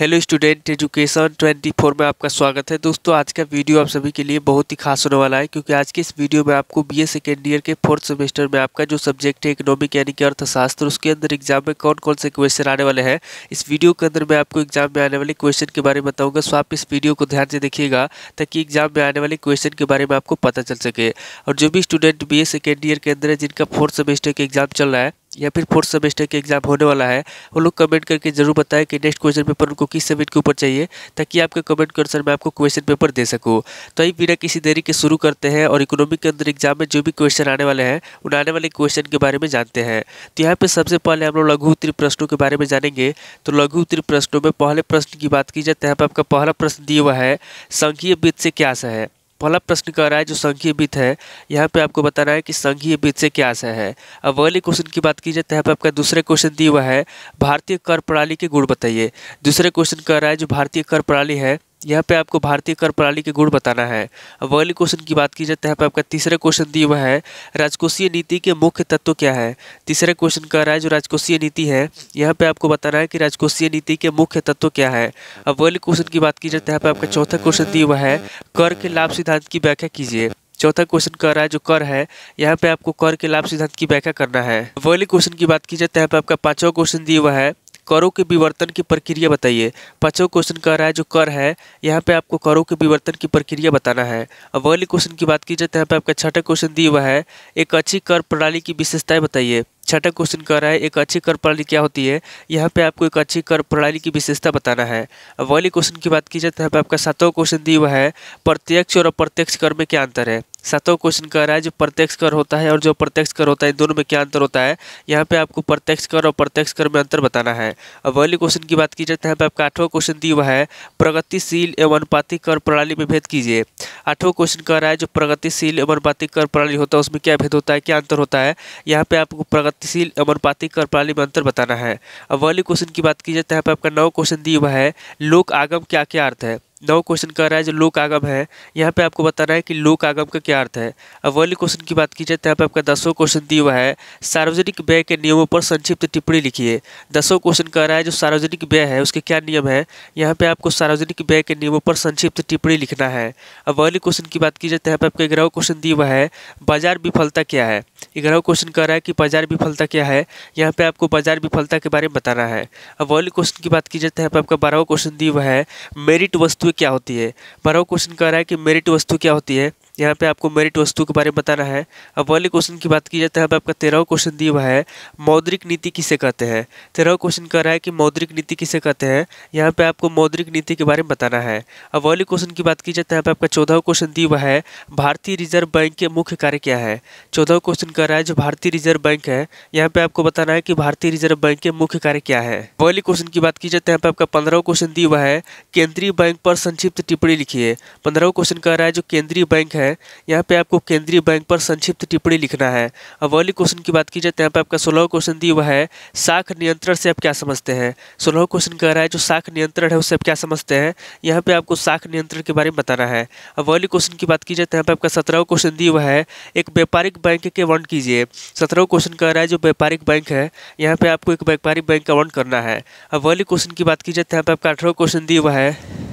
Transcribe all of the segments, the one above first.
hello student education 24 में आपका स्वागत है दोस्तों आज का वीडियो आप सभी के लिए बहुत ही खास होने वाला है क्योंकि आज के इस वीडियो में आपको बीए सेकेंड ईयर के फोर्थ सेमेस्टर में आपका जो सब्जेक्ट है इकोनॉमिक यानी कि अर्थशास्त्र उसके अंदर एग्जाम में कौन कौन से क्वेश्चन आने वाले हैं इस वीडियो के अंदर मैं आपको एग्जाम में आने वाले क्वेश्चन के बारे में बताऊँगा सो आप इस वीडियो को ध्यान से देखिएगा ताकि एग्जाम में आने वाले क्वेश्चन के बारे में आपको पता चल सके और जो भी स्टूडेंट बी सेकेंड ईयर के अंदर है जिनका फोर्थ सेमेस्टर का एग्जाम चल रहा है या फिर फोर्थ सेमेस्टर के एग्ज़ाम होने वाला है वो लोग कमेंट करके ज़रूर बताएं कि नेक्स्ट क्वेश्चन पेपर उनको किस सब्जेक्ट के ऊपर चाहिए ताकि आपके कमेंट के अनुसार मैं आपको क्वेश्चन पेपर दे सकूँ तो ये बिना किसी देरी के शुरू करते हैं और इकोनॉमिक के अंदर एग्जाम में जो भी क्वेश्चन आने वाले हैं उन आने वाले क्वेश्चन के बारे में जानते हैं तो यहाँ पर सबसे पहले हम लोग लघु उत्तरी प्रश्नों के बारे में जानेंगे तो लघु उत्तरी प्रश्नों में पहले प्रश्न की बात की जाए तो यहाँ पर आपका पहला प्रश्न दिया हुआ है संघीय वित्त से क्या सा है पहला प्रश्न कह रहा है जो संघीय वित्त है यहाँ पे आपको बता रहा है कि संघीय वित्त से क्या आशा है अब अगले क्वेश्चन की बात की जाए तो यहाँ पर आपका दूसरे क्वेश्चन दिया हुआ है भारतीय कर प्रणाली के गुण बताइए दूसरे क्वेश्चन कह रहा है जो भारतीय कर प्रणाली है यहाँ पे आपको भारतीय कर प्रणाली के गुण बताना है अब अगले क्वेश्चन की बात की जाए तो यहाँ पे आपका तीसरा क्वेश्चन दिया हुआ है राजकोषीय नीति के मुख्य तत्व क्या है तीसरा क्वेश्चन कह रहा है जो राजकोषीय नीति है यहाँ पे आपको बताना है कि राजकोषीय नीति के मुख्य तत्व क्या है अब अगले क्वेश्चन की बात की जाए तो यहाँ पे आपका चौथा क्वेश्चन दिया हुआ है कर के लाभ सिद्धांत की व्याख्या कीजिए चौथा क्वेश्चन कह रहा है जो कर है यहाँ पे आपको कर के लाभ सिद्धांत की व्याख्या करना है अगले क्वेश्चन की बात की जाए तो यहाँ पे आपका पांचवा क्वेश्चन दिया हुआ है करों के विवर्तन की प्रक्रिया बताइए पाँचों क्वेश्चन कह रहा है जो कर है यहाँ पे आपको करों के विवर्तन की प्रक्रिया बताना है अब अगले क्वेश्चन की बात की जाए तो यहाँ पे आपका छठा क्वेश्चन दिया हुआ है एक अच्छी कर प्रणाली की विशेषताएँ बताइए छठा क्वेश्चन कह रहा है एक अच्छी कर प्रणाली क्या होती है यहाँ पे आपको एक अच्छी कर प्रणाली की विशेषता बताना है अब अगले क्वेश्चन की बात की जाए तो यहाँ पे आपका सातवां क्वेश्चन दिया हुआ है प्रत्यक्ष और अप्रत्यक्ष कर में क्या अंतर है सातवा क्वेश्चन कह रहा है जो प्रत्यक्ष कर होता है और जो प्रत्यक्ष कर होता है दोनों में क्या अंतर होता है यहाँ पे आपको प्रत्यक्ष कर और प्रत्यक्ष कर में अंतर बताना है अब अगले क्वेश्चन की बात की जाए तो यहाँ पे आपका आठवां क्वेश्चन दिया हुआ है प्रगतिशील एवं अनुपातिक कर प्रणाली में भेद कीजिए आठवां क्वेश्चन कह रहा है जो प्रगतिशील एवं अनुपातिक कर प्रणाली होता है उसमें क्या भेद होता है क्या अंतर होता है यहाँ पे आपको प्रगतिशील एवं अनुपातिक कर प्रणाली में अंतर बताना है अब अगले क्वेश्चन की बात की जाए तो यहाँ पे आपका नौ क्वेश्चन दिया हुआ है लोक आगम क्या क्या अर्थ है नौ क्वेश्चन कह रहा है जो लोक आगम है यहाँ पे आपको बता रहा है कि लोक आगम का क्या अर्थ है अब वर्ल्ड क्वेश्चन की बात की जाए तो यहाँ पे आपका दसों क्वेश्चन दिया हुआ है सार्वजनिक व्यय के नियमों पर संक्षिप्त टिप्पणी लिखिए दसों क्वेश्चन कह रहा है जो सार्वजनिक व्यय है उसके क्या नियम है यहाँ पे आपको सार्वजनिक व्यय के नियमों पर संक्षिप्त टिप्पणी लिखना है अब वर्ल्ड क्वेश्चन की बात की जाए तो यहाँ पर आपका ग्रह क्वेश्चन दिया हुआ है बाजार विफलता क्या है ग्रह क्वेश्चन कह रहा है कि बाजार विफलता क्या है यहाँ पे आपको बाजार विफलता के बारे में बताना है अब वर्ल्ड क्वेश्चन की बात की जाए तो यहाँ पर आपका बारहवा क्वेश्चन दिया हुआ है मेरिट वस्तु वस्तु क्या होती है बारहवा क्वेश्चन कह रहा है कि मेरिट वस्तु क्या होती है यहाँ पे आपको मेरिट वस्तु के बारे में बता रहा है अब वाले क्वेश्चन की बात की जाए तो यहाँ पे आपका तेरह क्वेश्चन दिया हुआ है मौद्रिक नीति किसे कहते हैं तेरह क्वेश्चन कह रहा है कि मौद्रिक नीति किसे कहते हैं यहाँ पे आपको मौद्रिक नीति के बारे में बताना है अब वाले क्वेश्चन की बात की जाए तो यहाँ पे आपका चौदह क्वेश्चन दिया हुआ है भारतीय रिजर्व बैंक के मुख्य कार्य क्या है चौदह क्वेश्चन कह रहा है जो भारतीय रिजर्व बैंक है यहाँ पे आपको बताना है कि भारतीय रिजर्व बैंक के मुख्य कार्य क्या है वाले क्वेश्चन की बात की जाए तो यहाँ पे आपका पंद्रह क्वेश्चन दिया हुआ है केंद्रीय बैंक पर संक्षिप्त टिप्पणी लिखिए पंद्रह क्वेश्चन कह रहा है जो केंद्रीय बैंक है है यहाँ पे आपको केंद्रीय बैंक पर संक्षिप्त टिप्पणी लिखना है अब अगले क्वेश्चन की बात की जाए तो यहाँ पे आपका सोलह क्वेश्चन दिया हुआ है साख नियंत्रण से आप क्या समझते हैं सोलह क्वेश्चन कह रहा है जो साख नियंत्रण है उससे आप क्या समझते हैं यहाँ पे आपको साख नियंत्रण के बारे में बताना है अब अगले क्वेश्चन की बात की जाए तो यहाँ पे आपका सत्रह क्वेश्चन दिया हुआ है एक व्यापारिक बैंक के वर्ण कीजिए सत्रह क्वेश्चन कह रहा है जो व्यापारिक बैंक है यहाँ पर आपको एक व्यापारिक बैंक का वर्ण करना है अब अगले क्वेश्चन की बात की जाए तो यहाँ पे आपका अठारह क्वेश्चन दिया हुआ है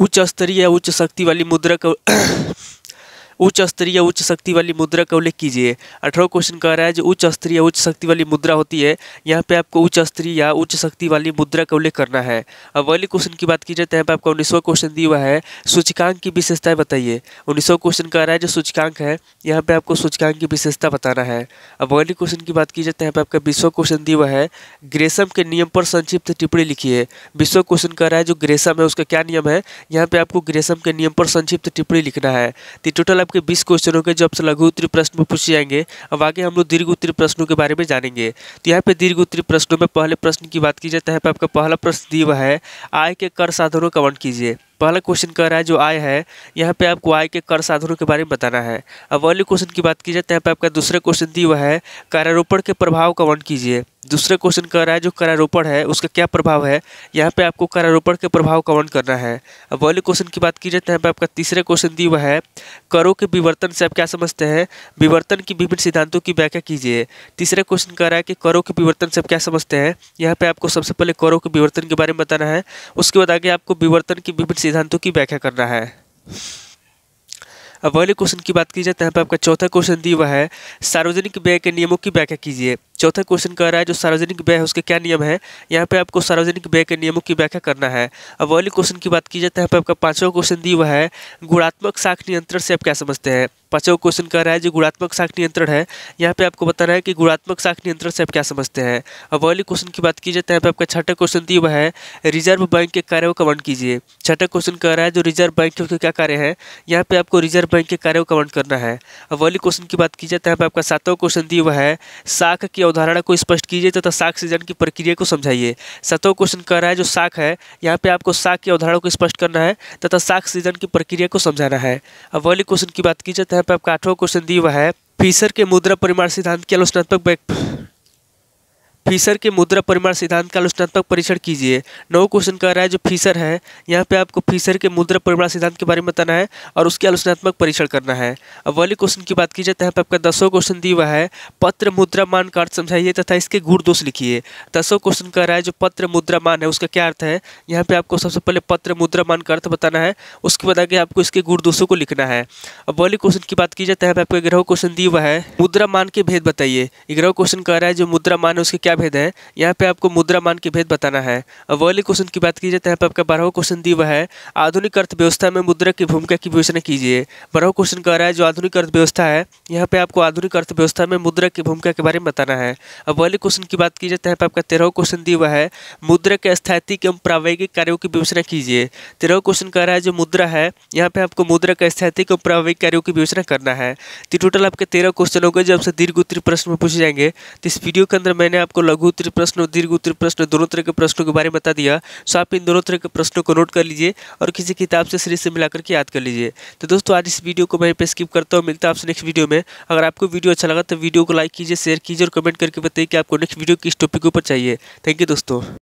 उच्च स्तरीय उच्च शक्ति वाली मुद्रा का उच्च स्तरीय उच्च शक्ति वाली मुद्रा का उल्लेख कीजिए अठारह क्वेश्चन कह रहा है जो उच्च स्तरीय उच्च शक्ति वाली मुद्रा होती है यहाँ पे आपको उच्च स्तरीय या उच्च शक्ति वाली मुद्रा का उल्लेख करना है अब वाली क्वेश्चन की बात की जाए तो यहाँ पे आपका उन्नीसवा क्वेश्चन दिया हुआ है सूचकांक की विशेषताएं बताइए उन्नीसवा क्वेश्चन कह रहा है जो सूचकांक है यहाँ पे आपको सूचकांक की विशेषता बताना है अब वाली क्वेश्चन की बात की जाए तो यहाँ पे आपका बीसवा क्वेश्चन दिया हुआ है ग्रेसम के नियम पर संक्षिप्त टिप्पणी लिखिए बीसवा क्वेश्चन कह रहा है जो ग्रेसम है उसका क्या नियम है यहाँ पे आपको ग्रेसम के नियम पर संक्षिप्त टिप्पणी लिखना है तो टोटल आपके 20 क्वेश्चन होंगे जो आपसे लघु उत्तरी प्रश्न में पूछे जाएंगे अब आगे हम लोग दीर्घ उत्तरी प्रश्नों के बारे में जानेंगे तो यहाँ पे दीर्घ उत्तरी प्रश्नों में पहले प्रश्न की बात की जाए तो यहाँ पर आपका पहला प्रश्न दिया है आय के कर साधनों का वर्ण कीजिए पहला क्वेश्चन कह रहा है जो आय है यहाँ पे आपको आय के कर साधनों के बारे में बताना है अब वाले क्वेश्चन की बात की जाए तो यहाँ पे आपका दूसरा क्वेश्चन दी हुआ है करारोपण के प्रभाव का वन कीजिए दूसरा क्वेश्चन कह रहा है जो करारोपण है उसका क्या प्रभाव है यहाँ पे आपको करारोपण के प्रभाव का वन करना है अब वाले क्वेश्चन की बात की जाए तो यहाँ पर आपका तीसरा क्वेश्चन दी हुआ है करों के विवर्तन से आप क्या समझते हैं विवर्तन की विभिन्न सिद्धांतों की व्याख्या कीजिए तीसरा क्वेश्चन कह रहा है कि करों के विवर्तन से आप क्या समझते हैं यहाँ पर आपको सबसे पहले करों के विवर्तन के बारे में बताना है उसके बाद आगे आपको विवर्तन की विभिन्न सिद्धांतों की व्याख्या करना है अब अगले क्वेश्चन की बात की जाए तो यहाँ पर आपका चौथा क्वेश्चन दिया हुआ है सार्वजनिक व्यय के नियमों की व्याख्या कीजिए चौथा क्वेश्चन कह रहा है जो सार्वजनिक व्यय है उसके क्या नियम है यहाँ पे आपको सार्वजनिक व्यय के नियमों की व्याख्या करना है अब वाले क्वेश्चन की बात की जाए तो यहाँ पर आपका पाँचवा क्वेश्चन दी हुआ है गुणात्मक साख नियंत्रण से आप क्या समझते हैं पाँचवा क्वेश्चन कह रहा है जो गुणात्मक साख नियंत्रण है यहाँ पे आपको बताना है कि गुणात्मक साख नियंत्रण से आप क्या समझते हैं अब वाले क्वेश्चन की बात की जाए तो यहाँ पर आपका छठा क्वेश्चन दी हुआ है रिजर्व बैंक के कार्यों का वर्णन कीजिए छठा क्वेश्चन कह रहा है जो रिजर्व बैंक के क्या कार्य है यहाँ पे आपको रिजर्व बैंक के कार्यों का वर्णन करना है अब वाली क्वेश्चन की बात की जाए तो यहाँ पर आपका सातवा क्वेश्चन दी हुआ है साख की अवधारणा को स्पष्ट कीजिए तथा साख सृजन की प्रक्रिया को समझाइए सतव क्वेश्चन कह रहा है जो साख है यहाँ पे आपको साख की अवधारणा को स्पष्ट करना है तथा साख सृजन की प्रक्रिया को समझाना है अब वाली क्वेश्चन की बात की जाए तो यहाँ पे आपका आठवां क्वेश्चन दिया हुआ है फीसर के मुद्रा परिमाण सिद्धांत की आलोचनात्मक फीसर के मुद्रा परिमाण सिद्धांत का आलोचनात्मक परीक्षण कीजिए नौ क्वेश्चन कह रहा है जो फीसर है यहाँ पे आपको फीसर के मुद्रा परिमाण सिद्धांत के बारे में बताना है और उसके आलोचनात्मक परीक्षण करना है अब वाले क्वेश्चन की बात की जाए तो यहाँ पे आपका दसों क्वेश्चन दी हुआ है पत्र मुद्रा मान का अर्थ समझाइए तथा इसके गुण दोष लिखिए दसों क्वेश्चन कह रहा है जो पत्र मुद्रा मान है उसका क्या अर्थ है यहाँ पे आपको सबसे पहले पत्र मुद्रा मान का अर्थ बताना है उसके बाद आगे आपको इसके गुण दोषों को लिखना है अब वाले क्वेश्चन की बात की जाए तो यहाँ पर आपको ग्रह क्वेश्चन दी हुआ है मुद्रा मान के भेद बताइए ग्रह क्वेश्चन कह रहा है जो मुद्रा मान है उसके क्या क्या भेद है यहाँ पे आपको मुद्रा मान के भेद बताना है अब क्वेश्चन की बात की जाए तो यहाँ पे आपका बारहवा क्वेश्चन दी हुआ है आधुनिक अर्थव्यवस्था में मुद्रा की भूमिका की विवेचना कीजिए बारहवा क्वेश्चन कह रहा है जो आधुनिक अर्थव्यवस्था है यहाँ पे आपको आधुनिक अर्थव्यवस्था में मुद्रा की भूमिका के बारे में बताना है अब वाले क्वेश्चन की बात की जाए तो यहाँ पे आपका तेरहवा क्वेश्चन दी हुआ है मुद्रा के स्थायित्व एवं प्रावैगिक कार्यों की विवेचना कीजिए तेरहवा क्वेश्चन कह रहा है जो मुद्रा है यहाँ पे आपको मुद्रा का स्थायित्व एवं प्रावैगिक कार्यों की विवेचना करना है तो टोटल आपके तेरह क्वेश्चन हो गए जो आपसे दीर्घ उत्तरी प्रश्न में पूछे जाएंगे तो इस वीडियो के अंदर मैंने आपको लघु उत्तर प्रश्न और दीर्घ उत्तर प्रश्न दोनों तरह के प्रश्नों के बारे में बता दिया सो आप इन दोनों तरह के प्रश्नों को नोट कर लीजिए और किसी किताब से सीरीज से मिलाकर के याद कर लीजिए तो दोस्तों आज इस वीडियो को मैं पे स्किप करता हूँ मिलता है आपसे नेक्स्ट वीडियो में अगर आपको वीडियो अच्छा लगा तो वीडियो को लाइक कीजिए शेयर कीजिए और कमेंट करके बताइए कि आपको नेक्स्ट वीडियो किस टॉपिक के ऊपर चाहिए थैंक यू दोस्तों